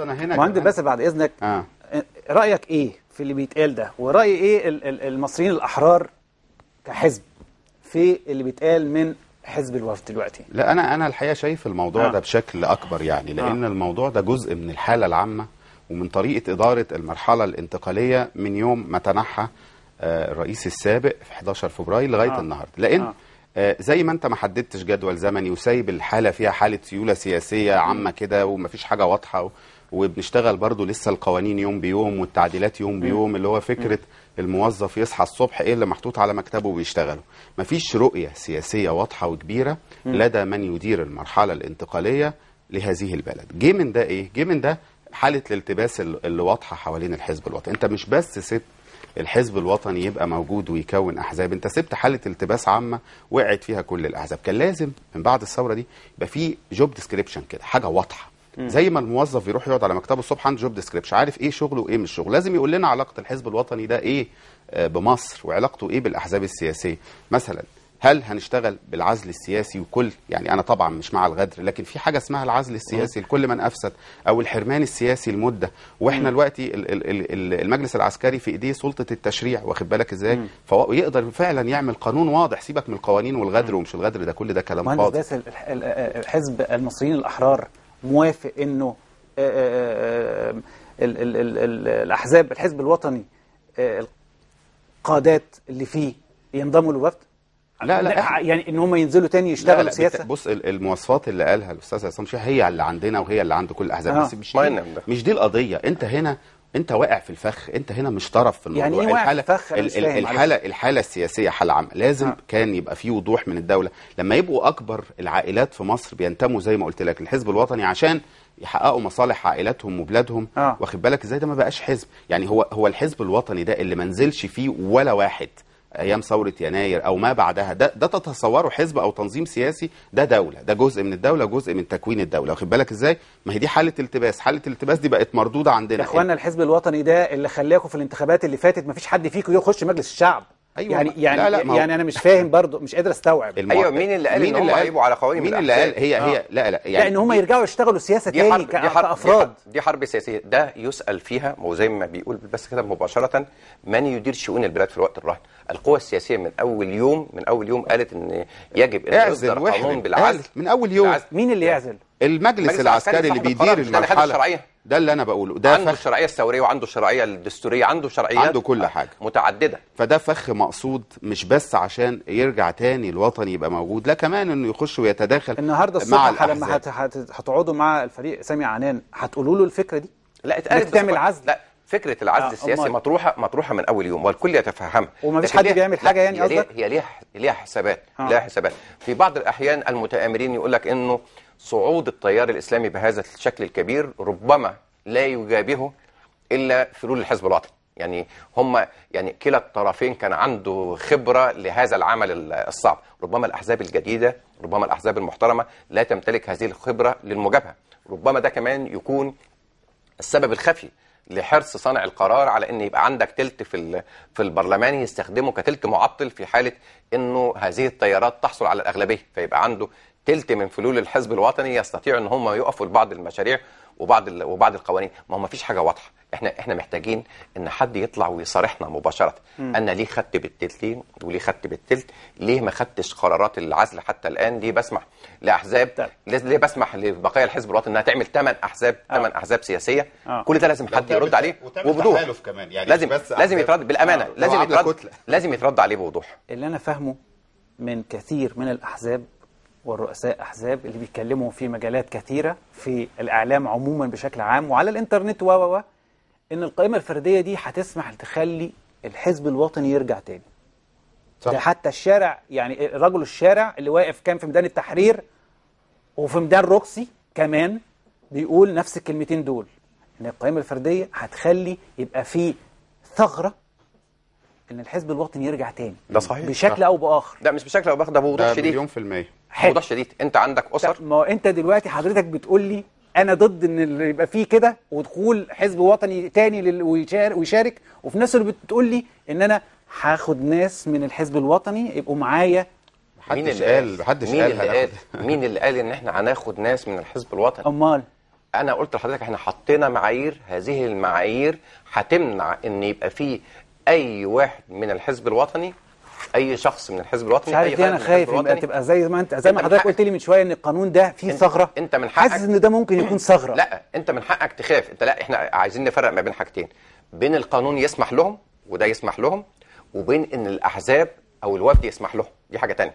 انا هنا مهندس بس بعد اذنك آه. رايك ايه في اللي بيتقال ده وراي ايه المصريين الاحرار كحزب في اللي بيتقال من حزب الوفد دلوقتي لا انا انا الحقيقه شايف الموضوع آه. ده بشكل اكبر يعني آه. لان آه. الموضوع ده جزء من الحاله العامه ومن طريقه اداره المرحله الانتقاليه من يوم ما تنحى آه، الرئيس السابق في 11 فبراير لغايه آه. النهارده لان آه. آه، زي ما انت ما حددتش جدول زمني وسايب الحاله فيها حاله سيوله سياسيه عامه كده ومفيش حاجه واضحه وبنشتغل برضو لسه القوانين يوم بيوم والتعديلات يوم بيوم اللي هو فكره الموظف يصحى الصبح ايه اللي محطوط على مكتبه ما مفيش رؤيه سياسيه واضحه وكبيره لدى من يدير المرحله الانتقاليه لهذه البلد جه من ده ايه جه من ده حاله الالتباس اللي واضحه حوالين الحزب الوطني انت مش بس سبت الحزب الوطني يبقى موجود ويكون احزاب انت سبت حاله التباس عامه وقعت فيها كل الاحزاب كان لازم من بعد الثوره دي يبقى في جوب ديسكريبشن كده حاجه واضحه زي ما الموظف يروح يقعد على مكتبه الصبح عنده جوب ديسكريبشن عارف ايه شغله وايه مش شغله لازم يقول لنا علاقه الحزب الوطني ده ايه آه، بمصر وعلاقته ايه بالاحزاب السياسيه مثلا هل هنشتغل بالعزل السياسي وكل يعني انا طبعا مش مع الغدر لكن في حاجه اسمها العزل السياسي لكل من افسد او الحرمان السياسي لمده واحنا دلوقتي المجلس العسكري في ايديه سلطه التشريع واخد بالك ازاي فهو يقدر فعلا يعمل قانون واضح سيبك من القوانين والغدر ومش الغدر ده كل ده كلام فاضي بس حزب المصريين الاحرار موافق انه آه، آه، آه، الاحزاب الحزب الوطني القادات اللي فيه ينضموا للوفد لا لا يعني ان هم ينزلوا تاني يشتغلوا لا لا سياسه بص المواصفات اللي قالها الاستاذ عصام شيخ هي اللي عندنا وهي اللي عند كل الاحزاب آه. بس مش دي, مش دي القضيه انت هنا انت واقع في الفخ انت هنا مش طرف في الموضوع يعني ايه الحاله فخ الحاله الحاله, الحالة السياسيه حاله عامه لازم آه. كان يبقى في وضوح من الدوله لما يبقوا اكبر العائلات في مصر بينتموا زي ما قلت لك الحزب الوطني عشان يحققوا مصالح عائلاتهم وبلادهم آه. واخد بالك ازاي ده ما بقاش حزب يعني هو هو الحزب الوطني ده اللي ما نزلش فيه ولا واحد ايام ثوره يناير او ما بعدها ده, ده تتصوره حزب او تنظيم سياسي ده دوله ده جزء من الدوله جزء من تكوين الدوله واخد بالك ازاي ما هي دي حاله التباس حاله التباس دي بقت مردوده عندنا يا اخوانا الحزب الوطني ده اللي خلاكم في الانتخابات اللي فاتت ما فيش حد فيكم يخش مجلس الشعب ايوه يعني يعني لا لا يعني, يعني انا مش فاهم برضه مش قادر استوعب المعت... ايوه مين اللي قال مين اللي قال على قوانين مين اللي قال هي هي آه. لا لا يعني لان هم يرجعوا يشتغلوا سياسه دي حرب دي حرب كافراد دي حرب سياسيه ده يسال فيها وزي ما بيقول بس كده مباشره من يدير شؤون البلاد في الوقت الراهن القوى السياسيه من اول يوم من اول يوم قالت ان يجب ان يصدر قانون بالعزل من اول يوم مين اللي يعزل المجلس, المجلس العسكري اللي بيدير المرحله ده اللي انا بقوله ده عنده فخ... الشرعيه الثوريه وعنده الشرعيه الدستوريه عنده شرعيات عنده كل حاجه متعدده فده فخ مقصود مش بس عشان يرجع تاني الوطن يبقى موجود لا كمان انه يخش ويتداخل النهارده الصبح لما هتقعدوا مع الفريق سامي عنان هتقولوا له الفكره دي لا اتقالت تعمل عزل لا فكره العزل آه السياسي مطروحه مطروحه من اول يوم والكل يتفهمها ومفيش حد بيعمل حاجه يعني قصدك هي ليها ليها حسابات آه. ليها حسابات في بعض الاحيان المتآمرين يقول لك انه صعود التيار الإسلامي بهذا الشكل الكبير ربما لا يجابهه إلا فلول الحزب الوطني يعني هم يعني كلا الطرفين كان عنده خبرة لهذا العمل الصعب ربما الأحزاب الجديدة ربما الأحزاب المحترمة لا تمتلك هذه الخبرة للمجابهة ربما ده كمان يكون السبب الخفي لحرص صانع القرار على ان يبقى عندك تلت في في البرلمان يستخدمه كتلت معطل في حاله انه هذه التيارات تحصل على الاغلبيه فيبقى عنده تلت من فلول الحزب الوطني يستطيعوا ان هم يقفوا لبعض المشاريع وبعض وبعض القوانين ما هو ما فيش حاجه واضحه احنا احنا محتاجين ان حد يطلع ويصارحنا مباشره م. انا ليه خدت بالتلتين وليه خدت بالتلت ليه ما خدتش قرارات العزل حتى الان ليه بسمح لاحزاب طيب. ليه بسمح لبقايا الحزب الوطني انها تعمل ثمان احزاب ثمان آه. احزاب سياسيه آه. كل ده لازم حد يرد عليه وبوضوح كمان يعني لازم بس لازم يترد بالامانه آه. لازم يترد لازم يترد عليه بوضوح اللي انا فاهمه من كثير من الاحزاب والرؤساء أحزاب اللي بيتكلموا في مجالات كثيرة في الإعلام عموما بشكل عام وعلى الإنترنت و و إن القائمة الفردية دي هتسمح تخلي الحزب الوطني يرجع تاني صح. ده حتى الشارع يعني رجل الشارع اللي واقف كان في ميدان التحرير وفي ميدان روكسي كمان بيقول نفس الكلمتين دول إن القائمة الفردية هتخلي يبقى في ثغرة ان الحزب الوطني يرجع تاني ده صحيح بشكل او باخر ده مش بشكل او باخر ده بوضوح شديد مليون في المية بوضوح شديد انت عندك اسر ما هو انت دلوقتي حضرتك بتقول لي انا ضد ان اللي يبقى فيه كده ودخول حزب وطني تاني ويشارك وفي نفس الوقت بتقول لي ان انا هاخد ناس من الحزب الوطني يبقوا معايا مين اللي قال محدش قال مين اللي قال مين اللي قال ان احنا هناخد ناس من الحزب الوطني امال انا قلت لحضرتك احنا حطينا معايير هذه المعايير هتمنع ان يبقى فيه اي واحد من الحزب الوطني اي شخص من الحزب الوطني مش عارف دي انا خايف تبقى زي ما انت زي ما حضرتك قلت لي من شويه ان القانون ده فيه انت ثغره انت من حقك حاسس ان ده ممكن يكون ثغره لا انت من حقك تخاف انت لا احنا عايزين نفرق ما بين حاجتين بين القانون يسمح لهم وده يسمح لهم وبين ان الاحزاب او الوفد يسمح لهم دي حاجه ثانيه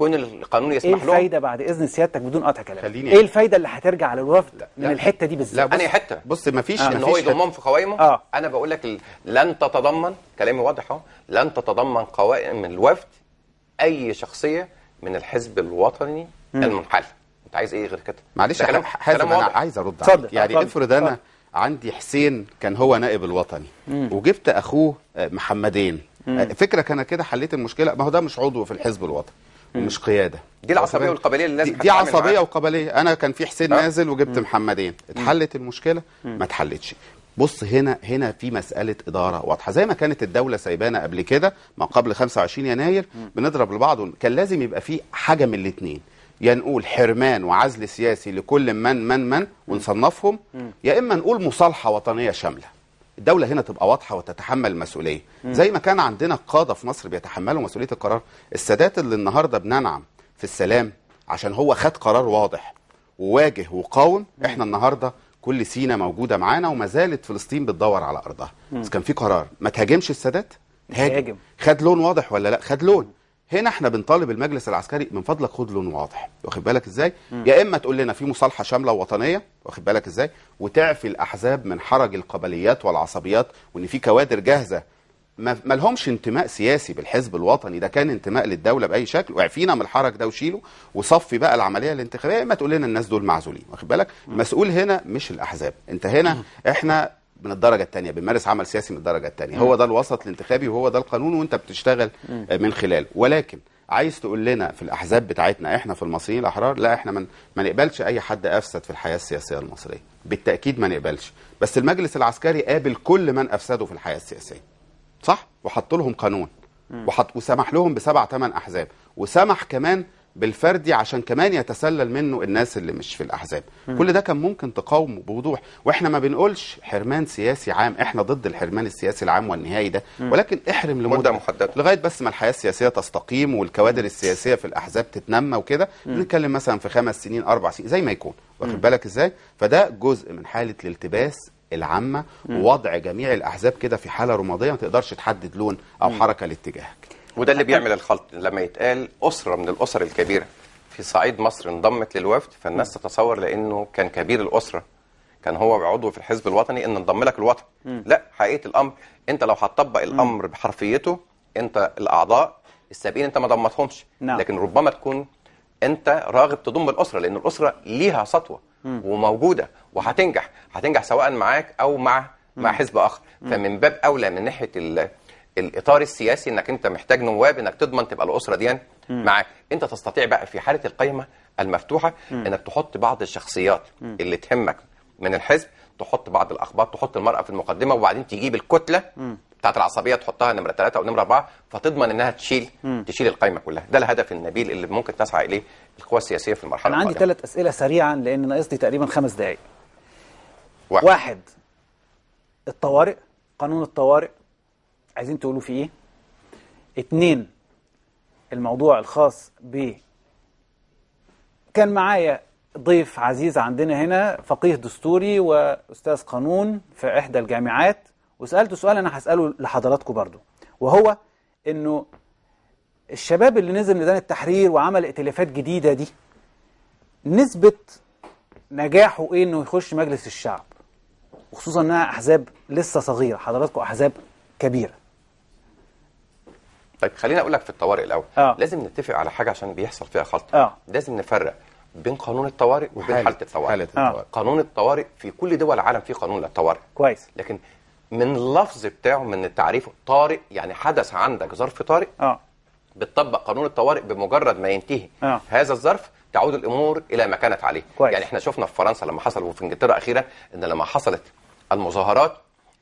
كون القانون يسمح له ايه الفايده لهم؟ بعد اذن سيادتك بدون قطع كلام خليني ايه الفايده اللي هترجع للوفد من الحته دي بالذات انا حته بص ما فيش آه. ان هو يضمهم في قوائمه آه. انا بقول لك لن تتضمن كلامي واضح اهو لن تتضمن قوائم الوفد اي شخصيه من الحزب الوطني م. المنحل انت عايز ايه غير كده معلش كلام حازم انا عايز ارد عليك يعني صدق. افرض انا صدق. عندي حسين كان هو نائب الوطني مم. وجبت اخوه آه، محمدين آه، مم. فكرك انا كده حليت المشكله ما هو ده مش عضو في الحزب الوطني مش قياده دي العصبيه والقبليه اللي الناس دي, دي عصبيه وقبليه انا كان في حسين أه؟ نازل وجبت مم. محمدين اتحلت المشكله مم. ما اتحلتش بص هنا هنا في مساله اداره واضحه زي ما كانت الدوله سايبانا قبل كده ما قبل 25 يناير مم. بنضرب لبعض كان لازم يبقى في حاجه من الاثنين يا يعني نقول حرمان وعزل سياسي لكل من من من ونصنفهم يا اما نقول مصالحه وطنيه شامله الدوله هنا تبقى واضحه وتتحمل المسؤوليه زي ما كان عندنا قاده في مصر بيتحملوا مسؤوليه القرار السادات اللي النهارده بننعم في السلام عشان هو خد قرار واضح وواجه وقاوم احنا النهارده كل سينا موجوده معانا وما زالت فلسطين بتدور على ارضها بس كان في قرار ما تهاجمش السادات هاجم خد لون واضح ولا لا خد لون هنا احنا بنطالب المجلس العسكري من فضلك خد لون واضح واخد بالك ازاي يا اما تقول لنا في مصالحه شامله وطنيه واخد بالك ازاي وتعفي الاحزاب من حرج القبليات والعصبيات وان في كوادر جاهزه ما لهمش انتماء سياسي بالحزب الوطني ده كان انتماء للدوله باي شكل واعفينا من الحرج ده وشيله وصفي بقى العمليه الانتخابيه ما تقول لنا الناس دول معزولين واخد بالك مسؤول هنا مش الاحزاب انت هنا احنا من الدرجه الثانيه بيمارس عمل سياسي من الدرجه الثانيه هو ده الوسط الانتخابي وهو ده القانون وانت بتشتغل آه، من خلاله ولكن عايز تقول لنا في الاحزاب بتاعتنا احنا في المصريين الاحرار لا احنا من ما نقبلش اي حد افسد في الحياه السياسيه المصريه بالتاكيد ما نقبلش بس المجلس العسكري قابل كل من افسدوا في الحياه السياسيه صح وحط لهم قانون وحط وسمح لهم بسبع ثمان احزاب وسمح كمان بالفردي عشان كمان يتسلل منه الناس اللي مش في الاحزاب مم. كل ده كان ممكن تقاومه بوضوح واحنا ما بنقولش حرمان سياسي عام احنا ضد الحرمان السياسي العام والنهائي ده مم. ولكن احرم لمده محدده لغايه بس ما الحياه السياسيه تستقيم والكوادر مم. السياسيه في الاحزاب تتنمى وكده بنتكلم مثلا في خمس سنين اربع سنين زي ما يكون واخد بالك ازاي فده جزء من حاله الالتباس العامه ووضع جميع الاحزاب كده في حاله رماديه ما تقدرش تحدد لون او حركه لاتجاهك وده اللي بيعمل الخلط لما يتقال اسره من الاسر الكبيره في صعيد مصر انضمت للوفد فالناس تتصور لانه كان كبير الاسره كان هو عضو في الحزب الوطني ان انضم لك الوطن م. لا حقيقه الامر انت لو هتطبق الامر بحرفيته انت الاعضاء السابقين انت ما ضمتهمش نعم. لكن ربما تكون انت راغب تضم الاسره لان الاسره ليها سطوه وموجوده وهتنجح هتنجح سواء معاك او مع مع حزب اخر فمن باب اولى من ناحيه الاطار السياسي انك انت محتاج نواب انك تضمن تبقى الاسره دي يعني معاك انت تستطيع بقى في حاله القائمه المفتوحه م. انك تحط بعض الشخصيات م. اللي تهمك من الحزب تحط بعض الاخبار تحط المراه في المقدمه وبعدين تجيب الكتله بتاعت العصبيه تحطها نمره ثلاثة او نمره أربعة فتضمن انها تشيل م. تشيل القائمه كلها ده الهدف النبيل اللي ممكن تسعى اليه القوى السياسيه في المرحله انا عندي ثلاث اسئله سريعا لان ناقصني تقريبا خمس دقائق واحد. واحد الطوارئ قانون الطوارئ عايزين تقولوا فيه ايه اتنين الموضوع الخاص ب كان معايا ضيف عزيز عندنا هنا فقيه دستوري واستاذ قانون في احدى الجامعات وسالته سؤال انا هساله لحضراتكم برضو وهو انه الشباب اللي نزل ميدان التحرير وعمل ائتلافات جديده دي نسبه نجاحه ايه انه يخش مجلس الشعب وخصوصا انها احزاب لسه صغيره حضراتكم احزاب كبيره طيب خليني اقول لك في الطوارئ الاول آه. لازم نتفق على حاجه عشان بيحصل فيها خلط آه. لازم نفرق بين قانون الطوارئ وبين حاله الطوارئ حالة الطوارئ آه. قانون الطوارئ في كل دول العالم في قانون للطوارئ كويس لكن من اللفظ بتاعه من التعريف طارئ يعني حدث عندك ظرف طارئ آه. بتطبق قانون الطوارئ بمجرد ما ينتهي آه. هذا الظرف تعود الامور الى ما كانت عليه كويس. يعني احنا شفنا في فرنسا لما حصل وفي انجلترا اخيرا ان لما حصلت المظاهرات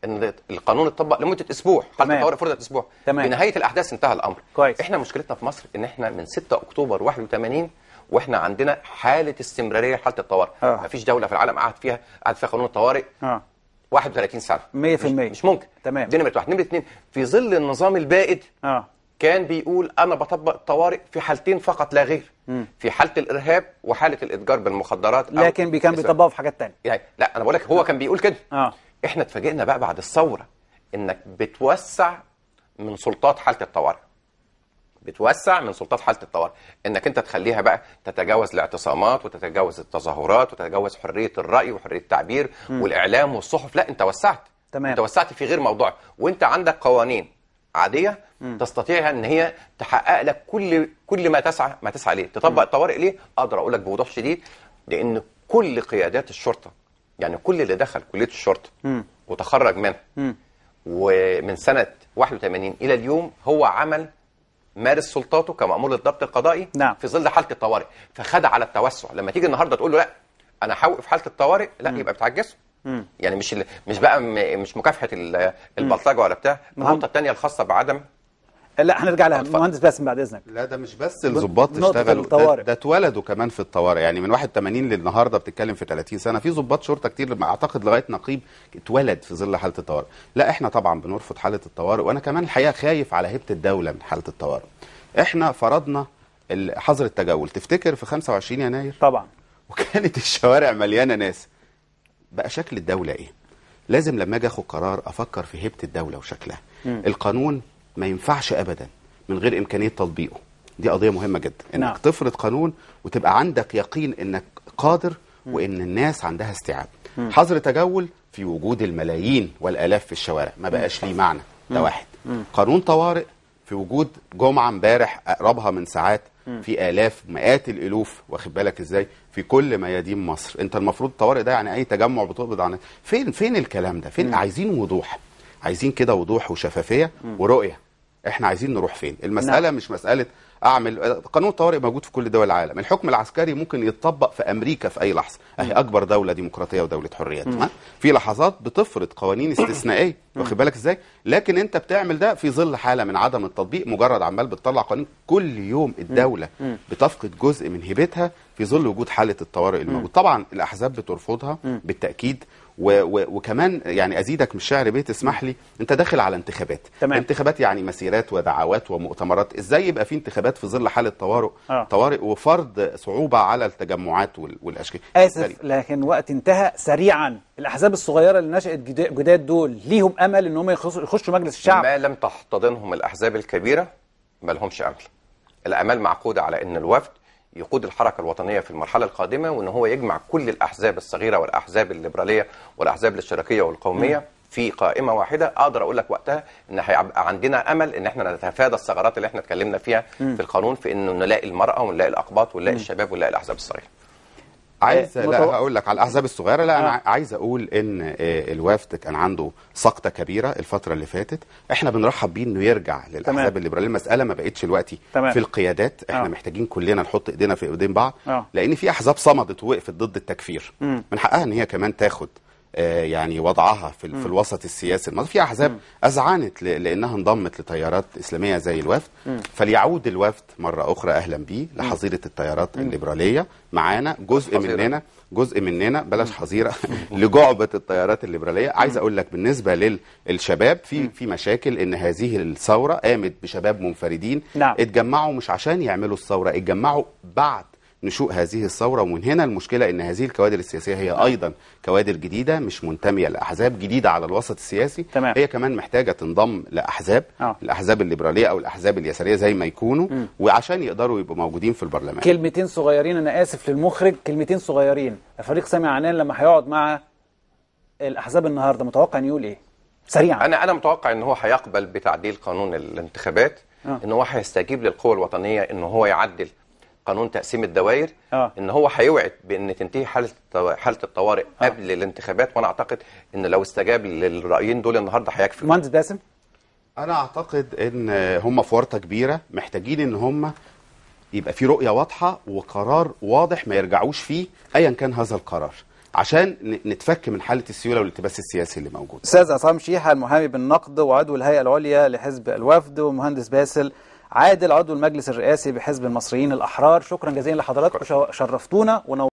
ان القانون اتطبق لمده اسبوع حتى الطوارئ فرضت اسبوع تمام. بنهايه الاحداث انتهى الامر كويس. احنا مشكلتنا في مصر ان احنا من 6 اكتوبر 81 واحنا عندنا حاله استمراريه حاله الطوارئ آه. مفيش دوله في العالم قعد فيها قعد فيها قانون الطوارئ آه. 31 سنه 100% مش, مش ممكن تمام دي نمره واحد نمره اثنين في ظل النظام البائد آه. كان بيقول انا بطبق الطوارئ في حالتين فقط لا غير مم. في حاله الارهاب وحاله الاتجار بالمخدرات لكن كان بيطبقه في حاجات ثانيه يعني لا انا بقول لك هو كان بيقول كده آه. احنا اتفاجئنا بقى بعد الثوره انك بتوسع من سلطات حاله الطوارئ بتوسع من سلطات حاله الطوارئ انك انت تخليها بقى تتجاوز الاعتصامات وتتجاوز التظاهرات وتتجاوز حريه الراي وحريه التعبير م. والاعلام والصحف لا انت وسعت تمام انت وسعت في غير موضوع وانت عندك قوانين عاديه م. تستطيع ان هي تحقق لك كل كل ما تسعى ما تسعى ليه تطبق الطوارئ ليه اقدر اقول لك بوضوح شديد لان كل قيادات الشرطه يعني كل اللي دخل كليه الشرطه وتخرج منها ومن سنه 81 الى اليوم هو عمل مارس سلطاته كمأمور للضبط القضائي نعم. في ظل حاله الطوارئ فخد على التوسع لما تيجي النهارده تقول له لا انا حوقف حاله الطوارئ لا يبقى بتعجزه يعني مش مش بقى مش مكافحه البلطجه ولا بتاع النقطه الثانيه الخاصه بعدم لا هنرجع لها مهندس باسم بعد اذنك لا ده مش بس الظباط اشتغلوا ده, ده اتولدوا كمان في الطوارئ يعني من 81 للنهارده بتتكلم في 30 سنه في ظباط شرطه كتير اعتقد لغايه نقيب اتولد في ظل حاله الطوارئ لا احنا طبعا بنرفض حاله الطوارئ وانا كمان الحقيقه خايف على هيبه الدوله من حاله الطوارئ احنا فرضنا حظر التجول تفتكر في 25 يناير طبعا وكانت الشوارع مليانه ناس بقى شكل الدوله ايه لازم لما اجي اخد قرار افكر في هيبه الدوله وشكلها م. القانون ما ينفعش ابدا من غير امكانيه تطبيقه دي قضيه مهمه جدا انك نعم. تفرض قانون وتبقى عندك يقين انك قادر وان الناس عندها استيعاب حظر تجول في وجود الملايين والالاف في الشوارع ما بقاش ليه معنى ده واحد قانون طوارئ في وجود جمعه امبارح اقربها من ساعات في الاف مئات الالوف واخد بالك ازاي في كل ميادين مصر انت المفروض الطوارئ ده يعني اي تجمع بتقبض عن فين فين الكلام ده فين عايزين وضوح عايزين كده وضوح وشفافيه ورؤيه احنا عايزين نروح فين المساله نعم. مش مساله اعمل قانون الطوارئ موجود في كل دول العالم الحكم العسكري ممكن يتطبق في امريكا في اي لحظه اهي اكبر دوله ديمقراطيه ودوله حريات في لحظات بتفرض قوانين استثنائيه واخد بالك ازاي لكن انت بتعمل ده في ظل حاله من عدم التطبيق مجرد عمال بتطلع قانون كل يوم الدوله بتفقد جزء من هيبتها في ظل وجود حاله الطوارئ الموجود طبعا الاحزاب بترفضها بالتاكيد و و وكمان يعني ازيدك من الشعر بيت اسمح لي انت داخل على انتخابات تمام. انتخابات يعني مسيرات ودعوات ومؤتمرات ازاي يبقى في انتخابات في ظل حاله طوارئ آه. طوارئ وفرض صعوبه على التجمعات وال والاشكال اسف سريع. لكن وقت انتهى سريعا الاحزاب الصغيره اللي نشات جداد دول ليهم امل ان هم يخشوا مجلس الشعب ما لم تحتضنهم الاحزاب الكبيره ما لهمش امل الامال معقوده على ان الوفد يقود الحركه الوطنيه في المرحله القادمه وان هو يجمع كل الاحزاب الصغيره والاحزاب الليبراليه والاحزاب الاشتراكيه والقوميه في قائمه واحده اقدر اقول لك وقتها ان هيبقى عندنا امل ان احنا نتفادى الثغرات اللي احنا اتكلمنا فيها في القانون في انه نلاقي المراه ونلاقي الاقباط ونلاقي الشباب ونلاقي الاحزاب الصغيره عايز آه، لا هقول لك على الاحزاب الصغيره لا آه. انا عايز اقول ان آه، الوفد كان عنده سقطه كبيره الفتره اللي فاتت احنا بنرحب بيه انه يرجع للاحزاب الليبراليه المساله ما بقتش دلوقتي في القيادات احنا آه. محتاجين كلنا نحط ايدينا في ايدين بعض آه. لان في احزاب صمدت ووقفت ضد التكفير م. من حقها ان هي كمان تاخد آه، يعني وضعها في, م. في الوسط السياسي المصري في احزاب م. اذعنت لانها انضمت لتيارات اسلاميه زي الوفد م. فليعود الوفد مره اخرى اهلا بيه لحظيره التيارات الليبراليه معانا جزء حزيرة. مننا جزء مننا بلاش حظيره لجعبه التيارات الليبراليه عايز اقول لك بالنسبه للشباب في في مشاكل ان هذه الثوره قامت بشباب منفردين نعم. اتجمعوا مش عشان يعملوا الثوره اتجمعوا بعد نشوء هذه الثوره ومن هنا المشكله ان هذه الكوادر السياسيه هي ايضا كوادر جديده مش منتميه لاحزاب جديده على الوسط السياسي تمام. هي كمان محتاجه تنضم لاحزاب آه. الاحزاب الليبراليه او الاحزاب اليساريه زي ما يكونوا م. وعشان يقدروا يبقوا موجودين في البرلمان كلمتين صغيرين انا اسف للمخرج كلمتين صغيرين فريق سامي عنان لما هيقعد مع الاحزاب النهارده متوقع ان يقول ايه سريعا انا انا متوقع ان هو هيقبل بتعديل قانون الانتخابات آه. ان هو هيستجيب للقوى الوطنيه ان هو يعدل قانون تقسيم الدوائر آه. ان هو هيوعد بان تنتهي حاله حاله الطوارئ آه. قبل الانتخابات وانا اعتقد ان لو استجاب للرايين دول النهارده هيكفي مهندس داسم انا اعتقد ان هم في ورطه كبيره محتاجين ان هم يبقى في رؤيه واضحه وقرار واضح ما يرجعوش فيه ايا كان هذا القرار عشان نتفك من حاله السيوله والالتباس السياسي اللي موجود. استاذ عصام شيحه المحامي بالنقد وعضو الهيئه العليا لحزب الوفد ومهندس باسل عادل عضو المجلس الرئاسي بحزب المصريين الأحرار شكرا جزيلا لحضراتكم شرفتونا ونورتونا